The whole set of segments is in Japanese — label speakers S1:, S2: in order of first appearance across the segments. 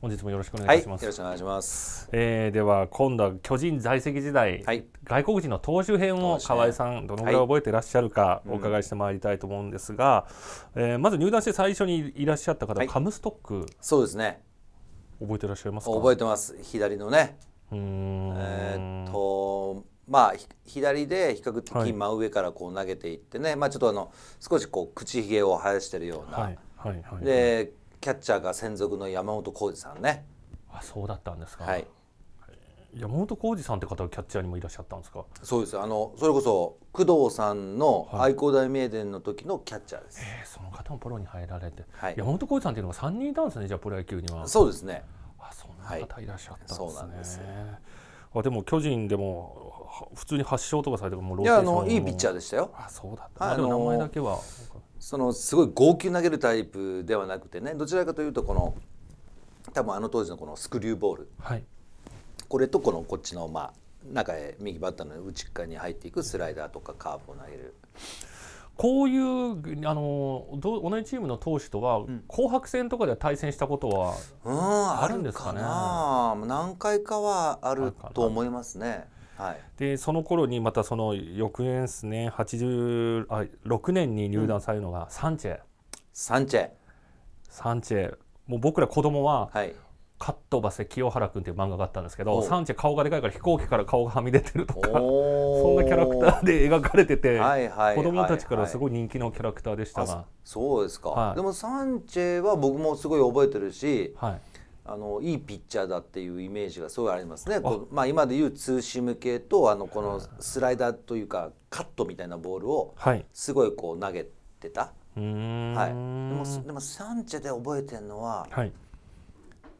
S1: 本日もよろしくお願いします。はい、よろしく
S2: お願いします。
S1: えー、では今度は巨人在籍時代、はい、外国人の投手編を河合さん、どのぐらい覚えていらっしゃるかお伺いしてまいりたいと思うんですが、はいうん、えー、まず入団して最初にいらっしゃった方、はい、カムストック。そうですね。覚えていらっしゃいます覚えて
S2: ます。左のね。
S1: うん。えー、
S2: っと。まあ、左で比較的真上からこう投げていってね、はい、まあ、ちょっとあの少しこう口ひげを生やしているような、はいはいはい、でキャッチャーが専属の山本浩二さんね
S1: あそうだったんですか、はい、山本浩二さんって方キャッチャーにもいらっしゃったんです
S2: かそうですあのそれこそ工藤さんの愛工大名電の時のキャッチャーです、はい、えー、その
S1: 方もプロに入られて、はい、山本浩二さんっていうのが3人いたんですねじゃあプロ野球にはそうですねあそんな方いらっしゃったんですね、はい、そうなんですあでも巨人でも普通に発勝とかされてもいやあのいいピッチャーでしたよあそうだった、あのでも名前だけは
S2: そのすごい号泣投げるタイプではなくてねどちらかというとこの多分あの当時のこのスクリューボール、はい、これとこのこっちのまあ中へ右バッターの内側に入っていくスライダーとかカーブを投げる。
S1: こういうあの同じチームの投手とは、うん、紅白戦とかで対戦したことは、うん、あるんですかね。
S2: 何回かはあると思いますね。はい、
S1: でその頃にまたその翌年ですね86年に入団されるのがサンチェ、うん、サンチェサンチェもう僕ら子供は、はい、カットバセ清原君っていう漫画があったんですけどサンチェ顔がでかいから飛行機から顔がはみ出てるとか そんなキャラクターで描かれてて、はいはい、子供たちからすごい人気のキャラクターでしたが
S2: そうですか、はい、でもサンチェは僕もすごい覚えてるし、はい、あのいいピッチャーだっていうイメージがすごいありますね。まあ、今でいうツーシーム系とあのこのスライダーというかカットみたいなボールをすごいこう投げてた。はい、はい、でもでもサンチェで覚えてるのは、はい、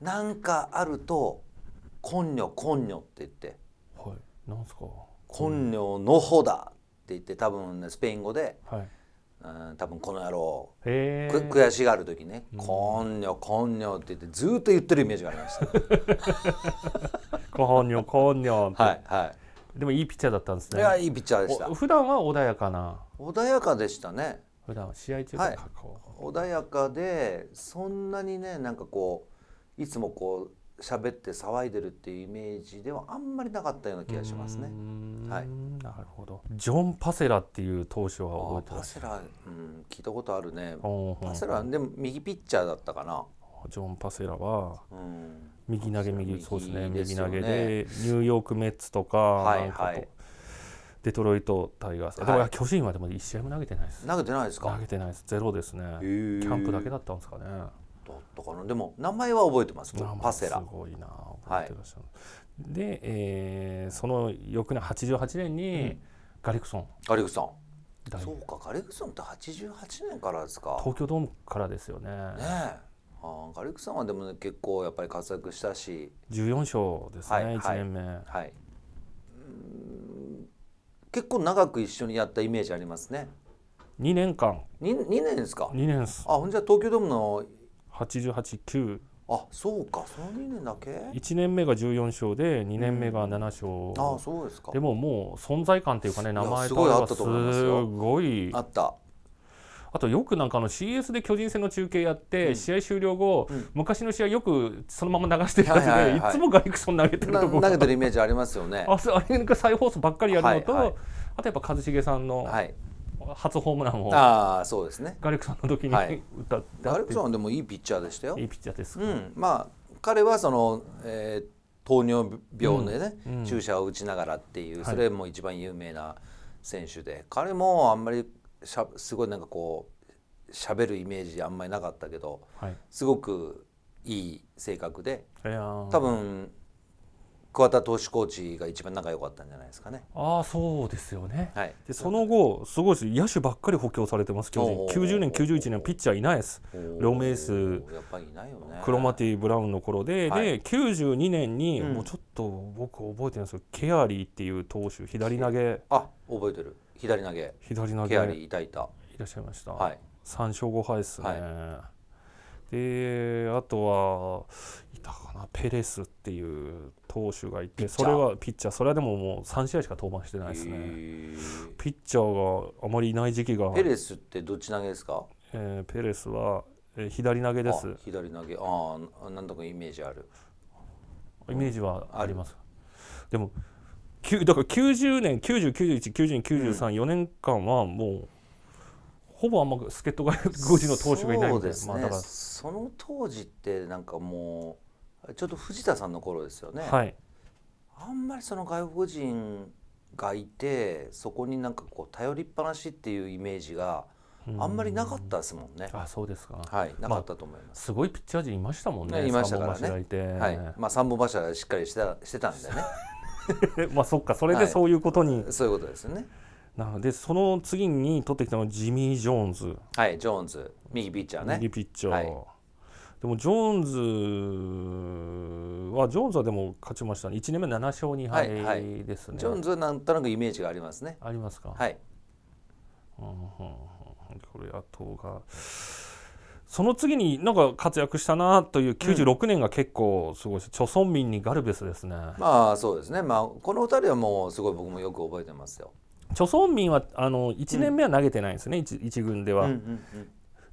S2: なんかあると「こんにょこんにょ」って言って。
S1: はい、なんすか
S2: コンニョのほだって言って多分、ね、スペイン語で、はいうん、多分この野郎悔しがる時ね「こんにょこんにょ」って言ってずっと言ってるイメージがありました こんにょこんにょはいはいでもいいピッチ
S1: ャーだったんですねいやいいピッチャーでした普段は穏やかな
S2: 穏やかでしたね普段は試合中は、はい、穏やかでそんなにねなんかこういつもこう喋って騒いでるっていうイメージではあんまりなかったような気がしますね。はい。なるほど。
S1: ジョンパセラっていう投手は覚えてます。
S2: パセラ、うん、聞いたことあるね。パセラでも右ピッチャーだったかな。
S1: ジョン・パセラはうん、右投げ右そうですね右投げでニューヨーク・メッツとかはいはいデトロイト・タイガース、でも巨人はでも1試合も投げてないで
S2: す投げてないですか投げてないです
S1: ゼロですねキャンプだけだっ
S2: たんですかねだったかなでも名前は覚えてますパセラすごいな覚えてました、はい、で、
S1: えー、その翌年88年に、ガリクソン
S2: ガリクソンそうかガリクソンって88年からですか東
S1: 京ドームからですよねねあ
S2: ガリクソンはでも、ね、結構やっぱり活躍したし14勝ですね、はい、1年目はい、結構長く一緒にやったイメージありますね2年間 2, 2年ですか2年ですあほんじゃ東京ドームの889あそうかその2年だけ
S1: 1年目が14勝で2年目が7勝、うん、あそうですかでももう存在感というかね名前とかすごいあったあとよくなんかの CS で巨人戦の中継やって、試合終了後、昔の試合よくそのまま流してるやつで、いつもガリクソン投げてるとこ投げてるイメージありますよねああれか再放送ばっかりやるのと、あとやっぱ一茂さんのはい初ホームランをあそうです、ね、ガレクソンの時に、はい、打ったガレクソン
S2: でもいいピッチャーでしたよ。いいピッチャーです、うん、まあ彼はその、えー、糖尿病で、ね、うん、注射を打ちながらっていう、それも一番有名な選手で、はい、彼もあんまりしゃすごいなんかこう喋るイメージあんまりなかったけど、はい、すごくいい性格で、多分桑田投手コーチが一番仲良かったんじゃないですかね。
S1: ああそうですよね。はい、でその後すごいです野手ばっかり補強されてます巨人。90年91年ピッチャーいないです。ロメース、ね、クロマティブラウンの頃で、で九で92年に、もうちょっと僕覚えてるんですけど、うん、ケアリーっていう投手左投げ。
S2: あ覚えてる。左投げ。左投げ。ケアリーいたいた。いらっしゃいました。はい。
S1: 3勝5敗ですね。はいであとはいたかなペレスっていう投手がいてそれはピッチャーそれはでももう3試合しか登板してないですねピッチャーがあまりいない時期がペレ
S2: スってどっち投げですか、
S1: えー、ペレスは、えー、左投げです
S2: 左投げああ何とかイメージある
S1: イメージはあります、うん、でもだから90年90919093、うん、4年間はもうほぼあんま助っ人が
S2: 五時 の投手がいないみたいな、ねまあ、だからその当時ってなんかもうちょっと藤田さんの頃ですよね、はい、あんまりその外国人がいてそこになんかこう頼りっぱなしっていうイメージがあんまりなかったですもんね。あ、そうですか。はい、なかったと思います。すごいピッチャー陣いましたもんね。いましたからね。はい。まあ三本柱しっかりしてしてたんで
S1: ね。まあそっか、それでそういうことに、
S2: そういうことですよね。
S1: なのでその次に取ってきたのはジミー・ジョーンズ
S2: はいジョーンズ右ピッチャーね右
S1: ピッチャー、はい、でもジョーンズはジョーンズはでも勝ちましたね1年目7勝2敗ですね、はいはい、ジョーンズ
S2: なんとなくイメージがありますねありますかはい、うんこれあと
S1: がその次になんか活躍したなという96年が結構すごいし、うん、チにガルベスですね
S2: まあそうですねまあこの2人はもうすごい僕もよく覚えてますよ
S1: チョ民はあの1年目は投げてないんですね、うん、1, 1軍では、うん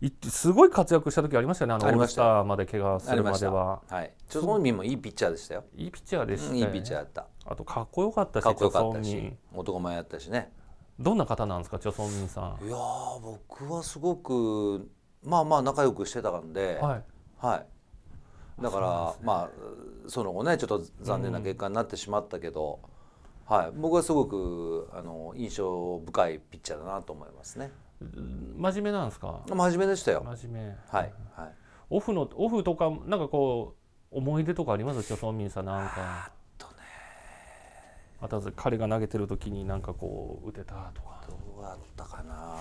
S1: うん、すごい活躍した時ありましたよねあのオールスターまで怪我するまでは
S2: はいチョ民も
S1: いいピッチャーでしたよいいピッチャーでした、ね、いいピッチャーだったあとかっこよかったしかっこよかったし
S2: 男前やったしねどんな方なんですかチョ民さんいや僕はすごくまあまあ仲良くしてたんではい、はい、だから、ね、まあその後ねちょっと残念な結果になってしまったけど、うはい、僕はすごくあの印象深いピッチャーだなと思いますね。
S1: 真面目なんですか。真面目でしたよ。真面目。はい。はい。オフの、オフとか、なんかこう、思い出とかあります。チョ民ンさん、なんか。あとね。また、彼が投げてる時
S2: に、なんかこう、打てたとか。どうだったかな。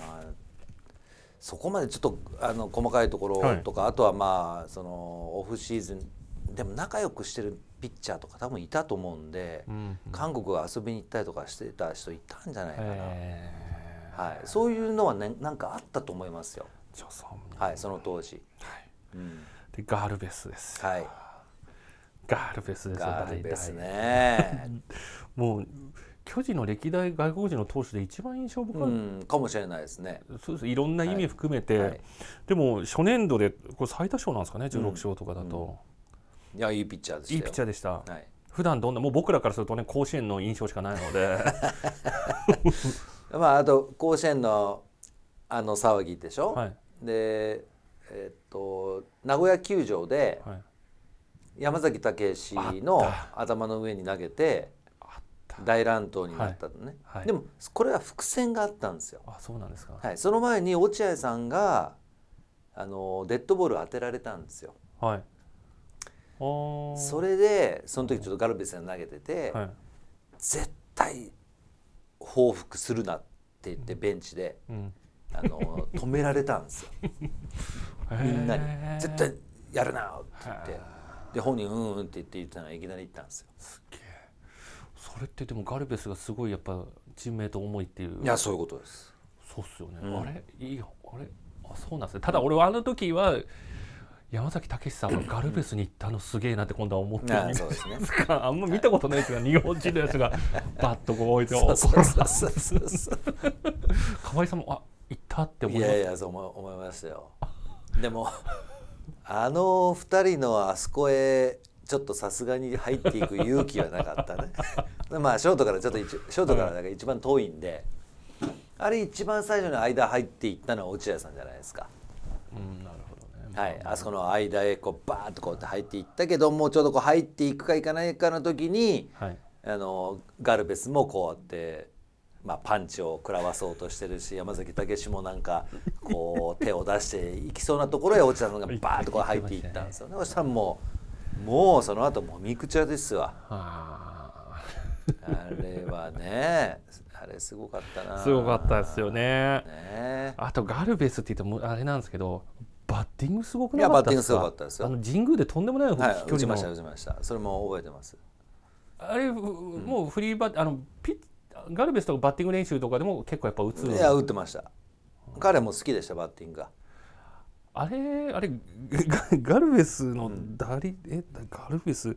S2: そこまでちょっとあの細かいところとか、はい、あとはまあそのオフシーズンでも仲良くしてるピッチャーとか多分いたと思うんで、うんうん、韓国遊びに行ったりとかしてた人いたんじゃないかな、はい、そういうのは、ね、なかあったと思いますよ。はい、その当時、はいうん、でガールベスですはい
S1: ガールベスですガールベスね もう巨人の歴代外国人の投手で一番印象深い、うん、かもしれないですねそうですいろんな意味含めて、はいはい、でも初年度でこれ最多勝なんですかね16勝とかだと。うん
S2: いやいいピッチャーでしたいいピッチャーで
S1: した、はい、普段どんなもう僕らからするとね甲子園の印象しかないので
S2: まああと甲子園のあの騒ぎでしょ、はい、でえー、っと名古屋球場で、山崎武の頭の上に投げて大乱闘になったのね、はいはい、でもこれは伏線があったんですよあそうなんですか、はい、その前に落合さんがあのデッドボール当てられたんですよ、はい、それでその時ちょっとガルベスが投げてて、はい、絶対報復するなって言ってベンチで、うん、あの止められたんですよ みんなに「絶対やるな!」って言ってで本人「うんうん」って言って言ったらいきなり言ったんですよ。すげえそれってでもガルベスがすごいやっぱ
S1: 人命と思いっていういやそういうことですそうっすよね、
S2: うん、あれいい
S1: あれあそうなんですねただ俺はあの時は山崎武さんがガルベスに行ったのすげえなって今度は思ってるんですね、あんま見たことないですが日本人のやつが バッとこう置いて 河合さんもあ行ったって思いまいやいやそう思いま
S2: したよでもあの2人のあそこへちょっとさすがに入っていく勇気はなかったねまあショートからちょっとショートからなんか一番遠いんで、あれ一番最初の間入っていったのは落合さんじゃないですか、うん、なるはい、あそこの間へこうバーッとこうって入っていったけどもうちょうどこう入っていくか行かないかの時に、はい、あのガルベスもこうやって、まあ、パンチを食らわそうとしてるし山崎武もなんかこう手を出していきそうなところへ落ちたのがバーッとこう入っていったんですよね。おしさんももうその後もみくちゃですわ。あれはねあれすごかったな。すごか
S1: ったですよね。ねあとガルベスって言うとあれなんですけどバッティングすごくなかったですか。いやバッティングすごかったですよ。あの神宮でとんでもない距離の、はい、打ちました打ちました。それも覚えてます。あれ、もうフリーバッあのピッガルベスとかバッティング練習とかでも結構やっぱ打つ。いや打ってました。彼も好きでしたバッティングが。あれあれガルベスの打率、うん、えガルベス。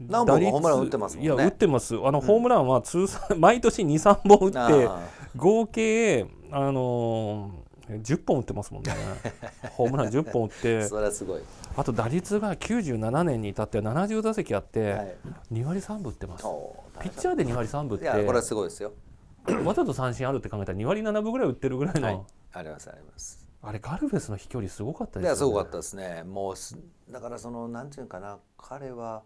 S1: 何本ホームラン打ってますもん、ね、いや打ってますあの、うん、ホームランは通算毎年23本打って合計あのー10本打ってますもんね ホームラン10本打ってそれはすごいあと打率が97年に至って70打席あって2割3分打ってます、はい、ピッチャーで2割3分っていやこれはすごいですよ わざと三振あるって考えたら2割7分ぐらい打ってるぐらいの、はい、
S2: ありますありますあれガルベスの飛距離すごかったですねすごかったですねもうだからそのなんていうかな彼は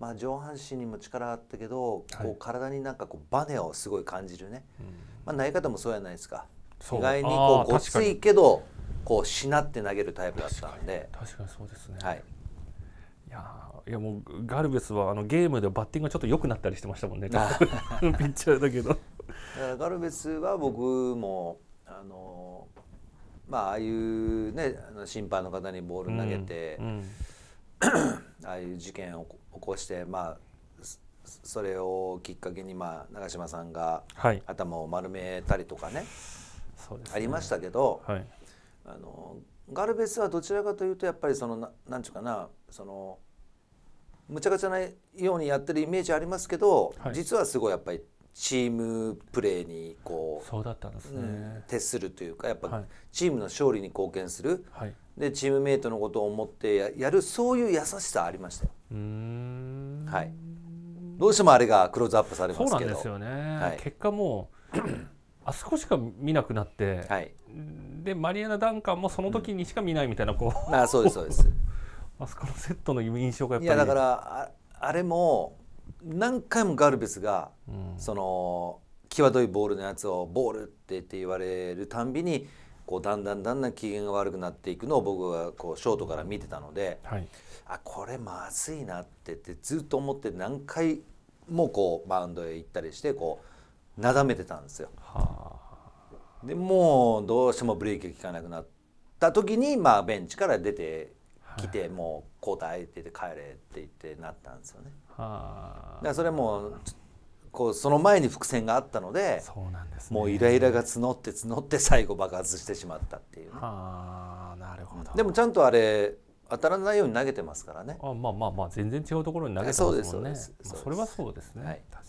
S2: まあ、上半身にも力あったけど、こう体になんかこうバネをすごい感じるね、まあ、投げ方もそうやないですか意外にこうごついけどこうしなって投げるタイプだったんで確かにそうですね、はい、いやいや
S1: もうガルベスはあのゲームでバッティングがちょっと良くなったりしてましたもんね ピッチャーだけど
S2: ガルベスは僕もあのまあああいうね審判の方にボール投げて、うんうん ああいう事件を起こしてまあそれをきっかけに、まあ、長嶋さんが頭を丸めたりとかね、はいありましたけど、はい、あのガルベスはどちらかというとやっぱりそのななんちゅうかなそのむちゃくちゃなようにやってるイメージありますけど、はい、実はすごいやっぱりチームプレーにこうそうだったんですね、うん、徹するというかやっぱチームの勝利に貢献する、はい、でチームメイトのことを思ってやるそういう優しさありましたよ。はい、どうしてもあれがクローズアップされますけどそうなんですよね、はい、結果
S1: もあそこしか見なくなって、はい、でマリアナ・ダンカンもその時にしか見ないみたいな、こう、うん、あそうですそうです あそこのセットの印象がやっぱりいやだから
S2: ああれも何回もガルベスが、うん、その際どいボールのやつをボールってって言われるたんびにこうだんだんだんだん機嫌が悪くなっていくのを僕はこうショートから見てたので、はい、あこれまずいなってってずっと思って何回もこうマウンドへ行ったりしてこうなだめてたんですよ。はあ、でもうどうしてもブレーキが効かなくなった時に、まあ、ベンチから出てきて、はい、もう交代って帰れって言ってなったんですよね。はあ、だからそれもこうその前に伏線があったのでそうなんです、ね、もうイライラが募って募って最後爆発してしまったっていう、ね、はあなるほどでもちゃんとあれ当たらないように投げてますからねあまあまあまあ全然
S1: 違うところに投げてますもんねそれはそうですね、はい、確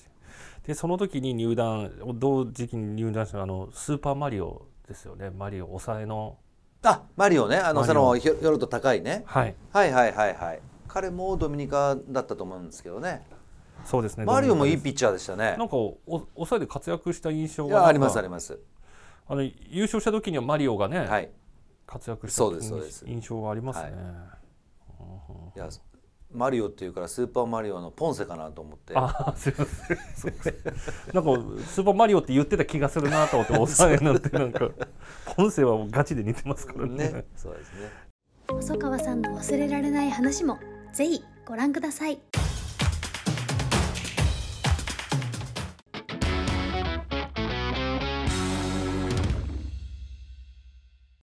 S1: でその時に入団同時期に入団したあのスーパーマリオですよねマリオ抑えのあマリオねあのそのひ
S2: ょろと高いね、はい、はいはいはいはい彼もドミニカだったと思うんですけどね
S1: そうですねマリオもいいピッチャーでしたねなんかお抑えで活躍した印象がありますありますあの優勝した時にはマリオがね、はい、活躍した印象がありますね、は
S2: い、いやマリオっていうからスーパーマリオのポンセかなと思ってああすいませんなんかスーパーマリオって言ってた気がするなと思っておさえなんてなん
S1: かポンセはもうガチで似てますからね、ね、
S2: そうですね細川さんの忘れられない話もぜひご覧ください